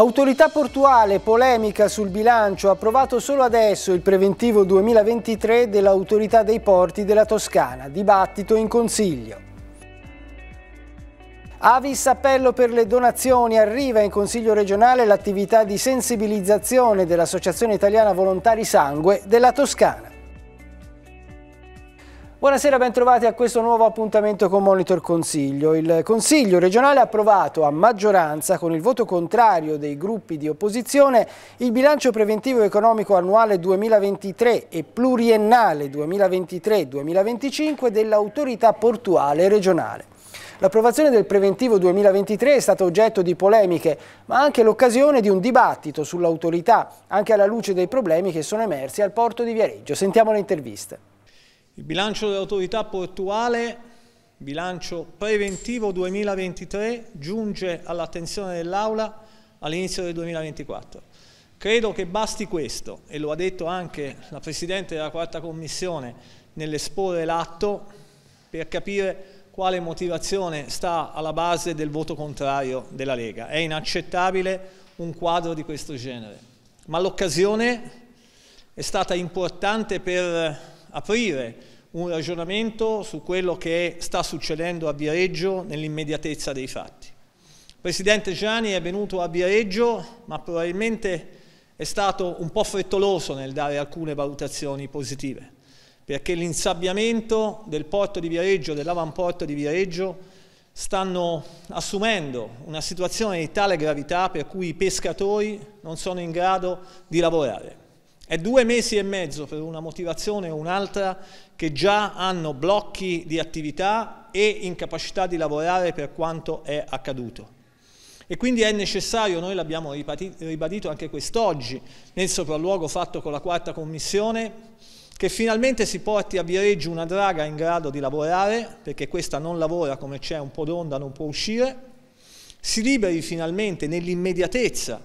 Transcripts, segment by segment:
Autorità portuale polemica sul bilancio approvato solo adesso il preventivo 2023 dell'Autorità dei Porti della Toscana. Dibattito in consiglio. Avis appello per le donazioni, arriva in Consiglio regionale l'attività di sensibilizzazione dell'Associazione Italiana Volontari Sangue della Toscana. Buonasera, bentrovati a questo nuovo appuntamento con Monitor Consiglio. Il Consiglio regionale ha approvato a maggioranza, con il voto contrario dei gruppi di opposizione, il bilancio preventivo economico annuale 2023 e pluriennale 2023-2025 dell'autorità portuale regionale. L'approvazione del preventivo 2023 è stata oggetto di polemiche, ma anche l'occasione di un dibattito sull'autorità, anche alla luce dei problemi che sono emersi al porto di Viareggio. Sentiamo le interviste. Il bilancio dell'autorità portuale, bilancio preventivo 2023, giunge all'attenzione dell'Aula all'inizio del 2024. Credo che basti questo, e lo ha detto anche la Presidente della Quarta Commissione nell'esporre l'atto, per capire quale motivazione sta alla base del voto contrario della Lega. È inaccettabile un quadro di questo genere. Ma l'occasione è stata importante per aprire un ragionamento su quello che sta succedendo a Viareggio nell'immediatezza dei fatti. Il Presidente Gianni è venuto a Viareggio, ma probabilmente è stato un po' frettoloso nel dare alcune valutazioni positive, perché l'insabbiamento del porto di Viareggio, dell'avamporto di Viareggio, stanno assumendo una situazione di tale gravità per cui i pescatori non sono in grado di lavorare. È due mesi e mezzo per una motivazione o un'altra che già hanno blocchi di attività e incapacità di lavorare per quanto è accaduto. E quindi è necessario, noi l'abbiamo ribadito anche quest'oggi nel sopralluogo fatto con la quarta commissione, che finalmente si porti a Viareggio una draga in grado di lavorare, perché questa non lavora come c'è un po' d'onda, non può uscire, si liberi finalmente nell'immediatezza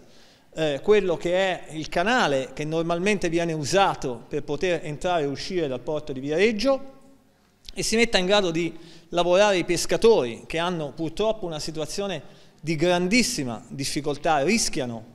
eh, quello che è il canale che normalmente viene usato per poter entrare e uscire dal porto di Viareggio e si metta in grado di lavorare i pescatori che hanno purtroppo una situazione di grandissima difficoltà, rischiano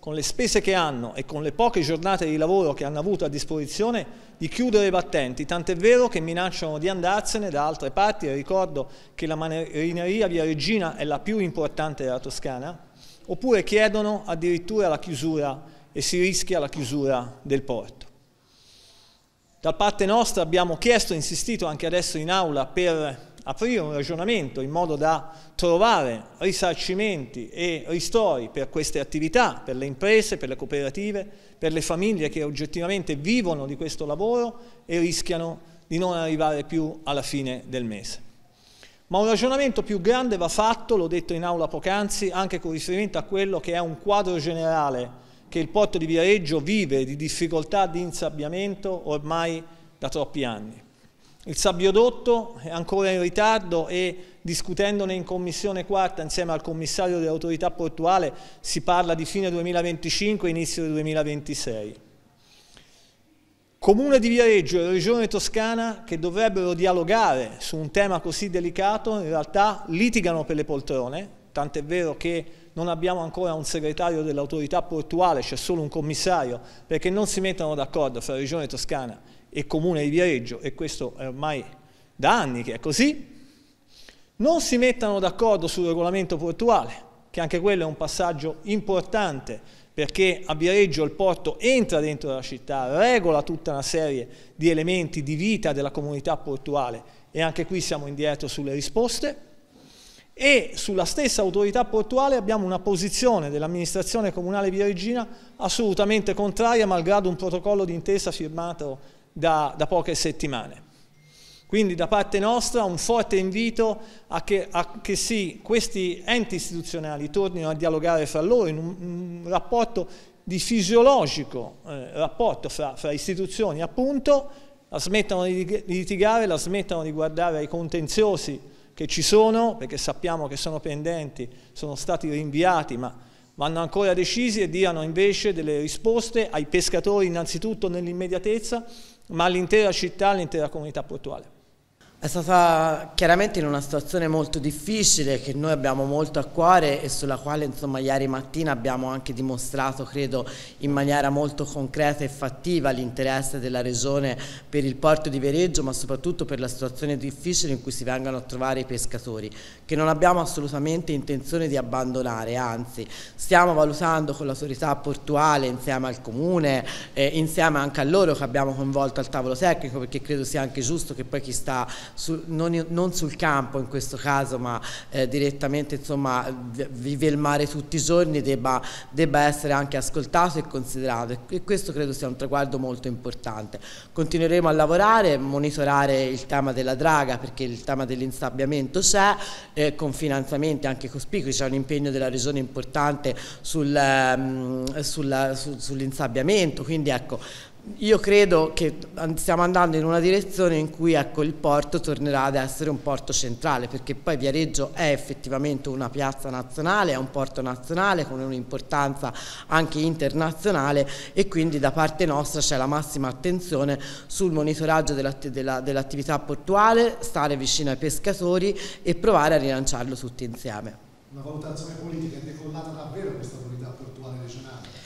con le spese che hanno e con le poche giornate di lavoro che hanno avuto a disposizione di chiudere i battenti, tant'è vero che minacciano di andarsene da altre parti, ricordo che la marineria via Regina è la più importante della Toscana, oppure chiedono addirittura la chiusura e si rischia la chiusura del porto. Da parte nostra abbiamo chiesto e insistito anche adesso in aula per aprire un ragionamento in modo da trovare risarcimenti e ristori per queste attività, per le imprese, per le cooperative, per le famiglie che oggettivamente vivono di questo lavoro e rischiano di non arrivare più alla fine del mese. Ma un ragionamento più grande va fatto, l'ho detto in aula poc'anzi, anche con riferimento a quello che è un quadro generale che il porto di Viareggio vive di difficoltà di insabbiamento ormai da troppi anni. Il sabbiodotto è ancora in ritardo e discutendone in commissione quarta insieme al commissario dell'autorità portuale si parla di fine 2025 e inizio 2026. Comune di Viareggio e Regione Toscana che dovrebbero dialogare su un tema così delicato in realtà litigano per le poltrone, tant'è vero che non abbiamo ancora un segretario dell'autorità portuale, c'è solo un commissario, perché non si mettono d'accordo fra Regione Toscana e Comune di Viareggio e questo è ormai da anni che è così, non si mettono d'accordo sul regolamento portuale, che anche quello è un passaggio importante perché a Viareggio il porto entra dentro la città, regola tutta una serie di elementi di vita della comunità portuale e anche qui siamo indietro sulle risposte e sulla stessa autorità portuale abbiamo una posizione dell'amministrazione comunale viareggina assolutamente contraria malgrado un protocollo d'intesa firmato da, da poche settimane. Quindi da parte nostra un forte invito a che, a che sì, questi enti istituzionali tornino a dialogare fra loro in un, un rapporto di fisiologico eh, rapporto fra, fra, istituzioni, appunto, la smettano di litigare, la smettano di guardare ai contenziosi che ci sono, perché sappiamo che sono pendenti, sono stati rinviati, ma vanno ancora decisi e diano invece delle risposte ai pescatori innanzitutto nell'immediatezza, ma all'intera città, all'intera comunità portuale. È stata chiaramente in una situazione molto difficile che noi abbiamo molto a cuore e sulla quale insomma ieri mattina abbiamo anche dimostrato credo in maniera molto concreta e fattiva l'interesse della Regione per il porto di Vereggio ma soprattutto per la situazione difficile in cui si vengono a trovare i pescatori che non abbiamo assolutamente intenzione di abbandonare anzi stiamo valutando con l'autorità portuale insieme al Comune eh, insieme anche a loro che abbiamo coinvolto al tavolo tecnico perché credo sia anche giusto che poi chi sta su, non, non, sul campo in questo caso, ma eh, direttamente insomma, vive il mare tutti i giorni, debba, debba, essere anche ascoltato e considerato e questo credo sia un traguardo molto importante. Continueremo a lavorare, monitorare il tema della draga perché il tema dell'insabbiamento c'è, eh, con finanziamenti anche cospicui, c'è un impegno della regione importante sul, eh, sull'insabbiamento, quindi ecco io credo che stiamo andando in una direzione in cui ecco, il porto tornerà ad essere un porto centrale, perché poi Viareggio è effettivamente una piazza nazionale, è un porto nazionale con un'importanza anche internazionale e quindi da parte nostra c'è la massima attenzione sul monitoraggio dell'attività portuale, stare vicino ai pescatori e provare a rilanciarlo tutti insieme. Una valutazione politica è decollata davvero questa autorità portuale regionale?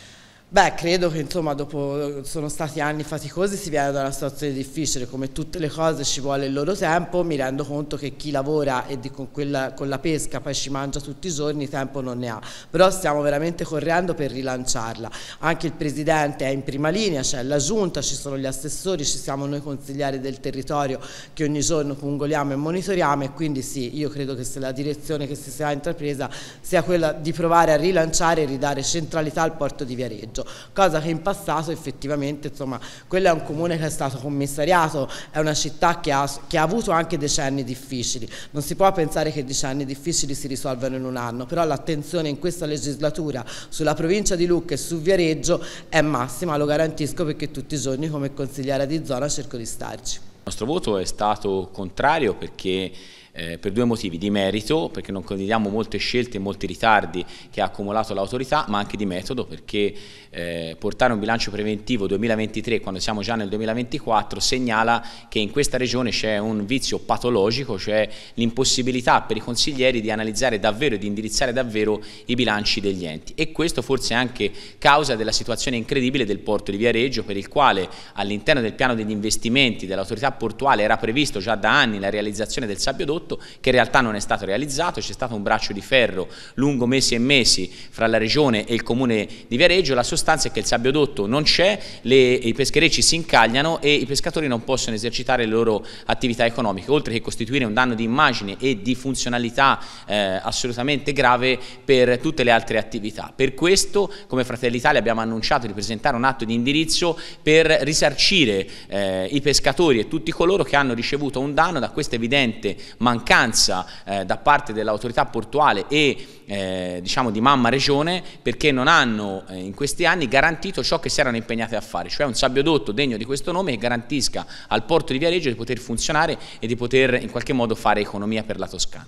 Beh, credo che insomma dopo sono stati anni faticosi, si viene da una situazione difficile, come tutte le cose ci vuole il loro tempo, mi rendo conto che chi lavora e con, quella, con la pesca poi ci mangia tutti i giorni tempo non ne ha, però stiamo veramente correndo per rilanciarla, anche il Presidente è in prima linea, c'è la Giunta, ci sono gli assessori, ci siamo noi consiglieri del territorio che ogni giorno pungoliamo e monitoriamo e quindi sì, io credo che se la direzione che si sia intrapresa sia quella di provare a rilanciare e ridare centralità al porto di Viareggio stesso, cosa che in passato effettivamente, insomma, quello è un comune che è stato commissariato, è una città che ha, che ha avuto anche decenni difficili, non si può pensare che decenni difficili si risolvano in un anno, però l'attenzione in questa legislatura sulla provincia di Lucca e su Viareggio è massima, lo garantisco perché tutti i giorni come consigliera di zona cerco di starci. Il nostro voto è stato contrario perché eh, per due motivi, di merito perché non condividiamo molte scelte e molti ritardi che ha accumulato l'autorità, ma anche di metodo perché eh, portare un bilancio preventivo 2023 quando siamo già nel 2024 segnala che in questa regione c'è un vizio patologico, cioè l'impossibilità per i consiglieri di analizzare davvero e di indirizzare davvero i bilanci degli enti e questo forse è anche causa della situazione incredibile del porto di Viareggio per il quale all'interno del piano degli investimenti dell'autorità portuale era previsto già da anni la realizzazione del sabbiodotto gasdotto che in realtà non è stato realizzato, c'è stato un braccio di ferro lungo mesi e mesi fra la regione e il comune di Viareggio, la sostanza è che il sabbiodotto non c'è, i pescherecci si incagliano e i pescatori non possono esercitare le loro attività economiche, oltre che costituire un danno di immagine e di funzionalità eh, assolutamente grave per tutte le altre attività. Per questo come Fratelli Italia abbiamo annunciato di presentare un atto di indirizzo per risarcire eh, i pescatori e tutti coloro che hanno ricevuto un danno da questa evidente mancanza mancanza eh, da parte dell'autorità portuale e eh, diciamo di mamma regione perché non hanno eh, in questi anni garantito ciò che si erano impegnate a fare, cioè un sabbiodotto degno di questo nome che garantisca al porto di Viareggio di poter funzionare e di poter in qualche modo fare economia per la Toscana.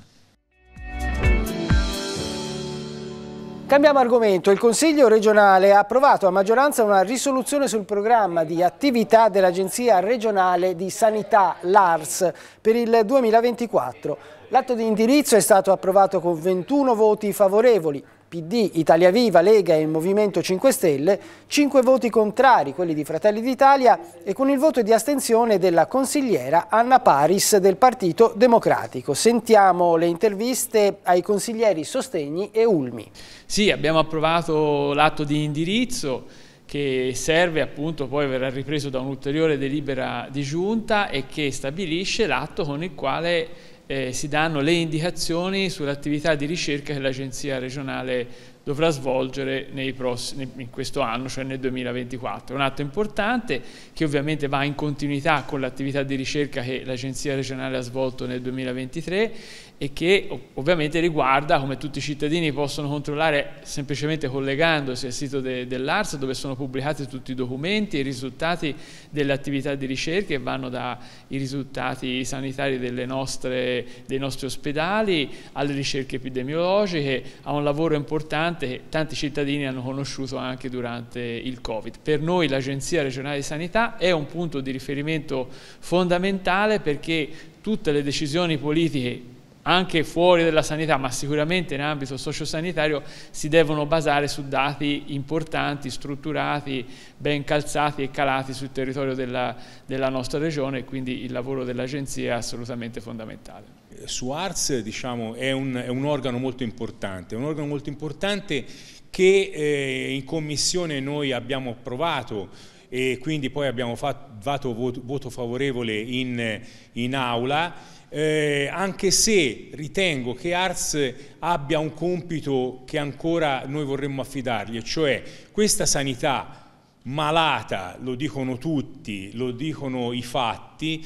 Cambiamo argomento. Il Consiglio regionale ha approvato a maggioranza una risoluzione sul programma di attività dell'Agenzia regionale di sanità, l'ARS, per il 2024. L'atto di indirizzo è stato approvato con 21 voti favorevoli, PD, Italia Viva, Lega e Movimento 5 Stelle, 5 voti contrari, quelli di Fratelli d'Italia e con il voto di astensione della consigliera Anna Paris del Partito Democratico. Sentiamo le interviste ai consiglieri Sostegni e Ulmi. Sì, abbiamo approvato l'atto di indirizzo che serve appunto poi verrà ripreso da un'ulteriore delibera di giunta e che stabilisce l'atto con il quale eh, si danno le indicazioni sull'attività di ricerca che l'Agenzia regionale dovrà svolgere prossimi, in questo anno, cioè nel 2024. Un atto importante che ovviamente va in continuità con l'attività di ricerca che l'Agenzia regionale ha svolto nel 2023 e che ovviamente riguarda come tutti i cittadini possono controllare semplicemente collegandosi al sito de, dell'ARS dove sono pubblicati tutti i documenti e i risultati delle attività di ricerca che vanno dai risultati sanitari nostre, dei nostri ospedali alle ricerche epidemiologiche, a un lavoro importante tante, tanti cittadini hanno conosciuto anche durante il Covid. Per noi l'Agenzia regionale di sanità è un punto di riferimento fondamentale perché tutte le decisioni politiche anche fuori della sanità, ma sicuramente in ambito sociosanitario, si devono basare su dati importanti, strutturati, ben calzati e calati sul territorio della, della nostra regione, quindi il lavoro dell'Agenzia è assolutamente fondamentale su Ars diciamo, è, un, è, un, organo molto importante, un organo molto importante che eh, in commissione noi abbiamo approvato e quindi poi abbiamo fatto voto, voto favorevole in, in aula. Eh, anche se ritengo che ARS abbia un compito che ancora noi vorremmo affidargli, cioè questa sanità malata, lo dicono tutti, lo dicono i fatti,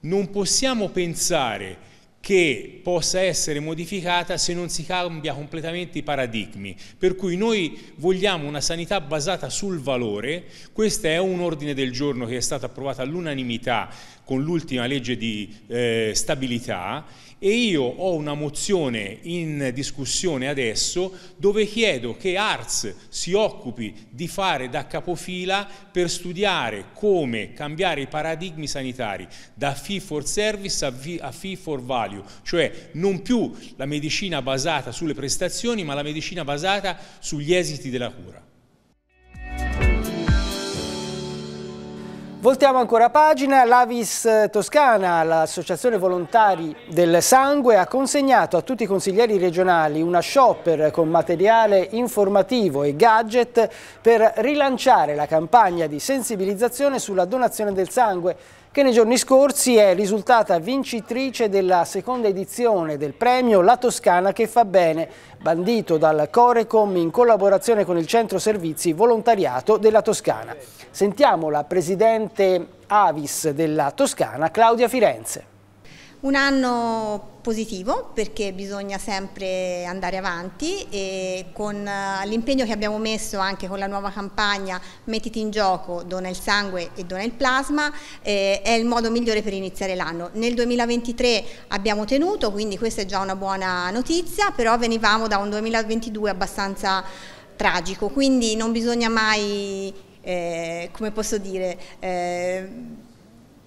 non possiamo pensare che possa essere modificata se non si cambia completamente i paradigmi. Per cui noi vogliamo una sanità basata sul valore, questo è un ordine del giorno che è stato approvato all'unanimità con l'ultima legge di eh, stabilità e io ho una mozione in discussione adesso dove chiedo che ARS si occupi di fare da capofila per studiare come cambiare i paradigmi sanitari da fee for service a fee for value, cioè non più la medicina basata sulle prestazioni ma la medicina basata sugli esiti della cura. Voltiamo ancora pagina, l'Avis eh, Toscana, l'associazione volontari del sangue, ha consegnato a tutti i consiglieri regionali una shopper con materiale informativo e gadget per rilanciare la campagna di sensibilizzazione sulla donazione del sangue che nei giorni scorsi è risultata vincitrice della seconda edizione del premio La Toscana che fa bene, bandito dal Corecom in collaborazione con il Centro Servizi Volontariato della Toscana. Sentiamo la presidente Avis della Toscana, Claudia Firenze. Un anno positivo perché bisogna sempre andare avanti e con eh, l'impegno che abbiamo messo anche con la nuova campagna Mettiti in gioco, dona il sangue e dona il plasma eh, è il modo migliore per iniziare l'anno. Nel 2023 abbiamo tenuto, quindi questa è già una buona notizia, però venivamo da un 2022 abbastanza tragico, quindi non bisogna mai, eh, come posso dire, eh,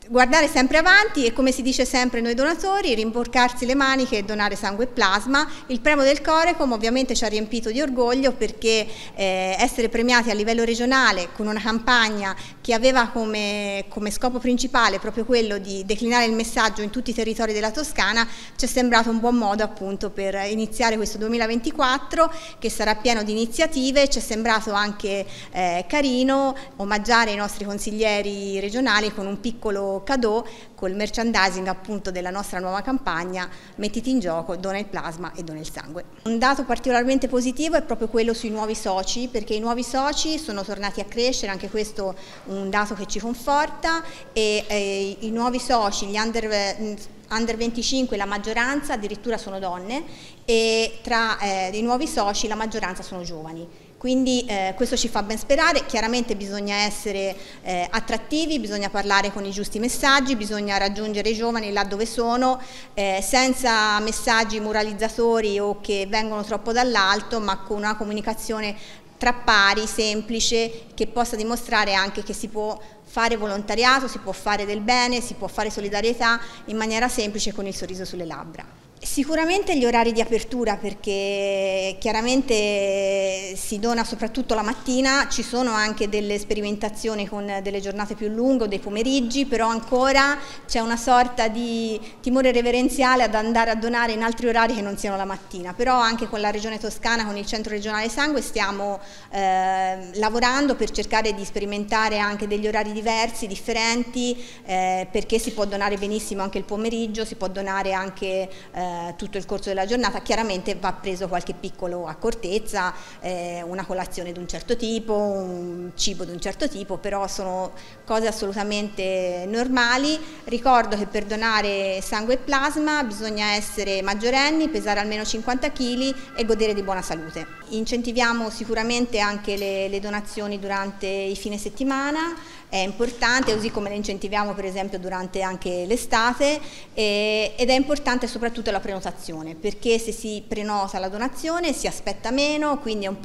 guardare sempre avanti e come si dice sempre noi donatori, rimborcarsi le maniche e donare sangue e plasma. Il premio del Corecom ovviamente ci ha riempito di orgoglio perché eh, essere premiati a livello regionale con una campagna che aveva come, come, scopo principale proprio quello di declinare il messaggio in tutti i territori della Toscana ci è sembrato un buon modo appunto per iniziare questo 2024 che sarà pieno di iniziative, ci è sembrato anche eh, carino omaggiare i nostri consiglieri regionali con un piccolo cadeau col merchandising appunto della nostra nuova campagna Mettiti in gioco, dona il plasma e dona il sangue. Un dato particolarmente positivo è proprio quello sui nuovi soci perché i nuovi soci sono tornati a crescere, anche questo un dato che ci conforta e, e eh, i nuovi soci, gli under mm, under 25 la maggioranza addirittura sono donne e tra eh, i nuovi soci la maggioranza sono giovani. Quindi eh, questo ci fa ben sperare, chiaramente bisogna essere eh, attrattivi, bisogna parlare con i giusti messaggi, bisogna raggiungere i giovani là dove sono, eh, senza messaggi moralizzatori o che vengono troppo dall'alto, ma con una comunicazione tra pari, semplice, che possa dimostrare anche che si può fare volontariato, si può fare del bene, si può fare solidarietà in maniera semplice con il sorriso sulle labbra. Sicuramente gli orari di apertura perché chiaramente si dona soprattutto la mattina, ci sono anche delle sperimentazioni con delle giornate più lunghe o dei pomeriggi, però ancora c'è una sorta di timore reverenziale ad andare a donare in altri orari che non siano la mattina, però anche con la Regione Toscana, con il Centro Regionale Sangue stiamo eh, lavorando per cercare di sperimentare anche degli orari diversi, differenti, eh, perché si può donare benissimo anche il pomeriggio, si può donare anche... Eh, eh, tutto il corso della giornata, chiaramente va preso qualche piccolo accortezza, eh, una colazione di un certo tipo, un cibo di un certo tipo, però sono cose assolutamente normali. Ricordo che per donare sangue e plasma bisogna essere maggiorenni, pesare almeno 50 kg e godere di buona salute. Incentiviamo sicuramente anche le, le donazioni durante i fine settimana, è importante, così come le incentiviamo per esempio durante anche l'estate ed è importante soprattutto la prenotazione perché se si prenota la donazione si aspetta meno, quindi un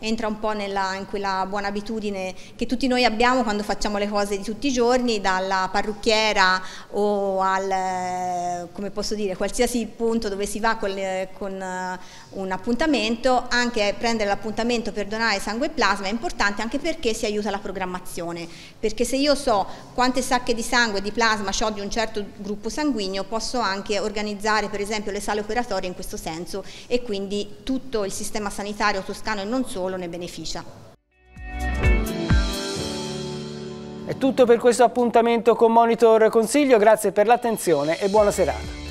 entra un po' nella, in quella buona abitudine che tutti noi abbiamo quando facciamo le cose di tutti i giorni, dalla parrucchiera o al, come posso dire, qualsiasi punto dove si va con, con eh, un appuntamento, anche prendere l'appuntamento per donare sangue e plasma è importante anche perché si aiuta la programmazione, perché se io so quante sacche di sangue e di plasma ho di un certo gruppo sanguigno posso anche organizzare per esempio le sale operatorie in questo senso e quindi tutto il sistema sanitario toscano e non solo ne beneficia. È tutto per questo appuntamento con Monitor Consiglio, grazie per l'attenzione e buona serata.